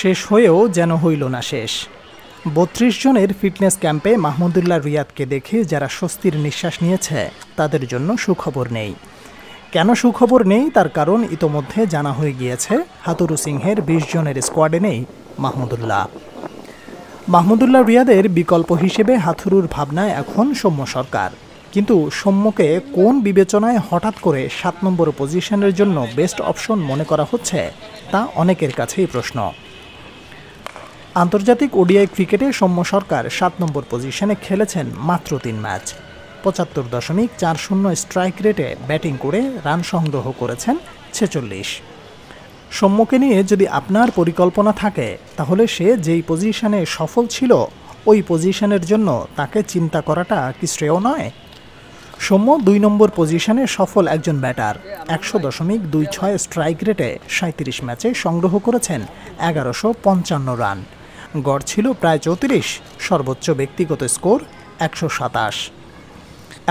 শেষ হয়েও যেন হইল না শেষ বত্রিশ জনের ফিটনেস ক্যাম্পে মাহমুদুল্লাহ রিয়াদকে দেখে যারা স্বস্তির নিঃশ্বাস নিয়েছে তাদের জন্য সুখবর নেই কেন সুখবর নেই তার কারণ ইতোমধ্যে জানা হয়ে গিয়েছে হাতুরু সিংহের বিশ জনের স্কোয়াডে নেই মাহমুদুল্লাহ মাহমুদুল্লাহ রিয়াদের বিকল্প হিসেবে হাথুরুর ভাবনায় এখন সৌম্য সরকার কিন্তু সৌম্যকে কোন বিবেচনায় হঠাৎ করে সাত নম্বর পজিশনের জন্য বেস্ট অপশন মনে করা হচ্ছে তা অনেকের কাছেই প্রশ্ন আন্তর্জাতিক ওডিআই ক্রিকেটে সৌম্য সরকার সাত নম্বর পজিশনে খেলেছেন মাত্র তিন ম্যাচ পঁচাত্তর দশমিক চার শূন্য স্ট্রাইক রেটে ব্যাটিং করে রান সংগ্রহ করেছেন ছেচল্লিশ সৌম্যকে নিয়ে যদি আপনার পরিকল্পনা থাকে তাহলে সে যেই পজিশনে সফল ছিল ওই পজিশনের জন্য তাকে চিন্তা করাটা কি শ্রেয় নয় সৌম্য দুই নম্বর পজিশনে সফল একজন ব্যাটার একশো দশমিক দুই ছয় স্ট্রাইক রেটে সাঁত্রিশ ম্যাচে সংগ্রহ করেছেন এগারোশো পঞ্চান্ন রান গড় ছিল প্রায় চৌত্রিশ সর্বোচ্চ ব্যক্তিগত স্কোর একশো সাতাশ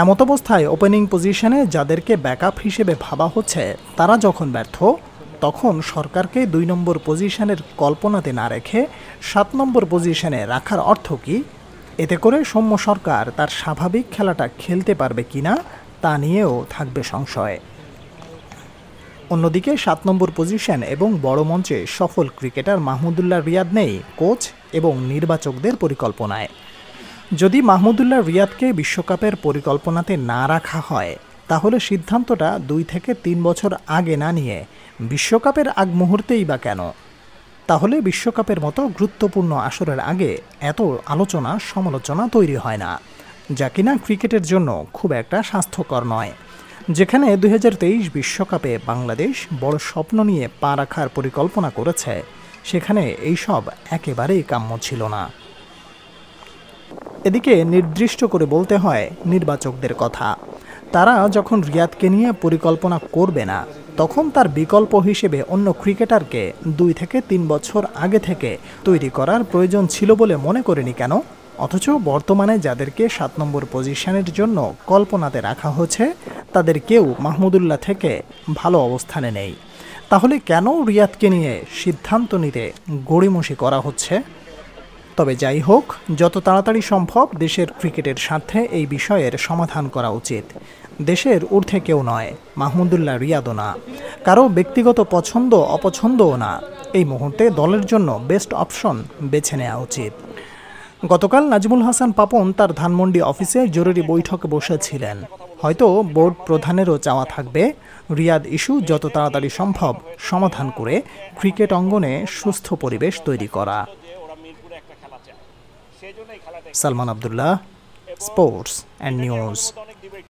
এমতাবস্থায় ওপেনিং পজিশনে যাদেরকে ব্যাকআপ হিসেবে ভাবা হচ্ছে তারা যখন ব্যর্থ তখন সরকারকে দুই নম্বর পজিশনের কল্পনাতে না রেখে সাত নম্বর পজিশনে রাখার অর্থ কি এতে করে সৌম্য সরকার তার স্বাভাবিক খেলাটা খেলতে পারবে কিনা তা নিয়েও থাকবে সংশয় অন্যদিকে সাত নম্বর পজিশন এবং বড় মঞ্চে সফল ক্রিকেটার মাহমুদুল্লাহ রিয়াদ নেই কোচ এবং নির্বাচকদের পরিকল্পনায় যদি মাহমুদুল্লাহ রিয়াদকে বিশ্বকাপের পরিকল্পনাতে না রাখা হয় তাহলে সিদ্ধান্তটা দুই থেকে তিন বছর আগে না নিয়ে বিশ্বকাপের আগ মুহূর্তেই বা কেন তাহলে বিশ্বকাপের মতো গুরুত্বপূর্ণ আসরের আগে এত আলোচনা সমালোচনা তৈরি হয় না যা কিনা ক্রিকেটের জন্য খুব একটা স্বাস্থ্যকর নয় যেখানে দুই বিশ্বকাপে বাংলাদেশ বড় স্বপ্ন নিয়ে পা রাখার পরিকল্পনা করেছে সেখানে এইসব একেবারেই কাম্য ছিল না এদিকে নির্দিষ্ট করে বলতে হয় নির্বাচকদের কথা তারা যখন রিয়াদকে নিয়ে পরিকল্পনা করবে না তখন তার বিকল্প হিসেবে অন্য ক্রিকেটারকে দুই থেকে তিন বছর আগে থেকে তৈরি করার প্রয়োজন ছিল বলে মনে করেনি কেন অথচ বর্তমানে যাদেরকে সাত নম্বর পজিশনের জন্য কল্পনাতে রাখা হচ্ছে তাদের কেউ মাহমুদুল্লাহ থেকে ভালো অবস্থানে নেই তাহলে কেন রিয়াদকে নিয়ে সিদ্ধান্ত নিতে গড়িমসি করা হচ্ছে তবে যাই হোক যত তাড়াতাড়ি সম্ভব দেশের ক্রিকেটের স্বার্থে এই বিষয়ের সমাধান করা উচিত দেশের ঊর্ধ্বে কেউ নয় মাহমুদুল্লাহ রিয়াদও না কারো ব্যক্তিগত পছন্দ অপছন্দও না এই মুহূর্তে দলের জন্য বেস্ট অপশন বেছে নেওয়া উচিত গতকাল নাজিমুল হাসান পাপন তার ধানমন্ডি অফিসে জরুরি বৈঠকে বসেছিলেন হয়তো বোর্ড প্রধানেরও চাওয়া থাকবে রিয়াদ ইস্যু যত তাড়াতাড়ি সম্ভব সমাধান করে ক্রিকেট অঙ্গনে সুস্থ পরিবেশ তৈরি করা Salman Abdullah sports and news